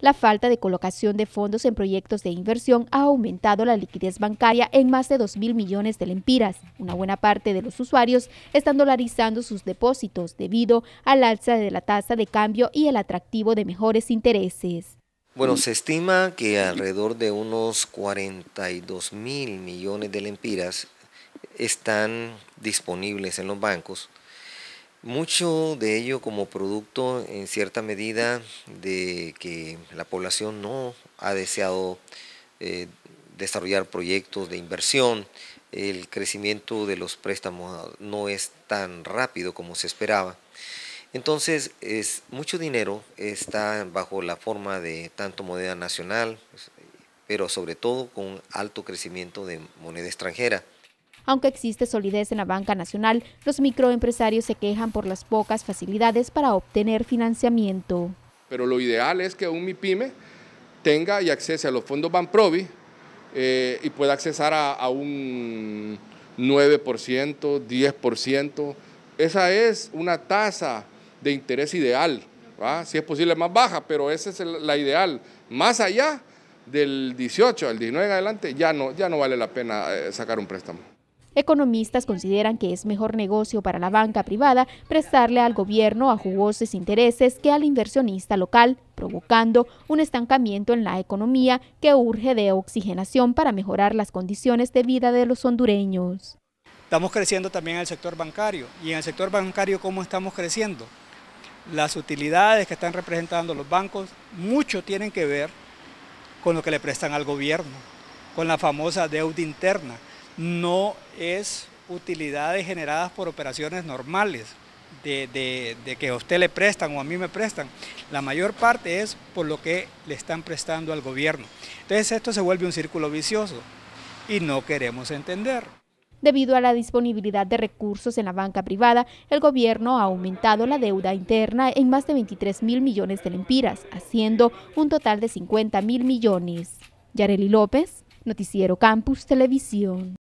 La falta de colocación de fondos en proyectos de inversión ha aumentado la liquidez bancaria en más de 2.000 mil millones de lempiras. Una buena parte de los usuarios están dolarizando sus depósitos debido al alza de la tasa de cambio y el atractivo de mejores intereses. Bueno, se estima que alrededor de unos 42.000 mil millones de lempiras están disponibles en los bancos mucho de ello como producto en cierta medida de que la población no ha deseado eh, desarrollar proyectos de inversión, el crecimiento de los préstamos no es tan rápido como se esperaba. Entonces, es, mucho dinero está bajo la forma de tanto moneda nacional, pero sobre todo con alto crecimiento de moneda extranjera. Aunque existe solidez en la banca nacional, los microempresarios se quejan por las pocas facilidades para obtener financiamiento. Pero lo ideal es que un MIPYME tenga y acceda a los fondos Banprovi eh, y pueda accesar a, un 9%, 10%. Esa es una tasa de interés ideal, si es posible más baja, pero esa es la ideal. Más allá del 18 al 19 adelante ya no, ya no vale la pena eh, sacar un préstamo. Economistas consideran que es mejor negocio para la banca privada prestarle al gobierno a jugosos intereses que al inversionista local, provocando un estancamiento en la economía que urge de oxigenación para mejorar las condiciones de vida de los hondureños. Estamos creciendo también en el sector bancario. ¿Y en el sector bancario cómo estamos creciendo? Las utilidades que están representando los bancos mucho tienen que ver con lo que le prestan al gobierno, con la famosa deuda interna no es utilidades generadas por operaciones normales de, que a usted le prestan o a mí me prestan. La mayor parte es por lo que le están prestando al gobierno. Entonces esto se vuelve un círculo vicioso y no queremos entender. Debido a la disponibilidad de recursos en la banca privada, el gobierno ha aumentado la deuda interna en más de 23 mil millones de lempiras, haciendo un total de 50 mil millones. Yareli López, Noticiero Campus Televisión.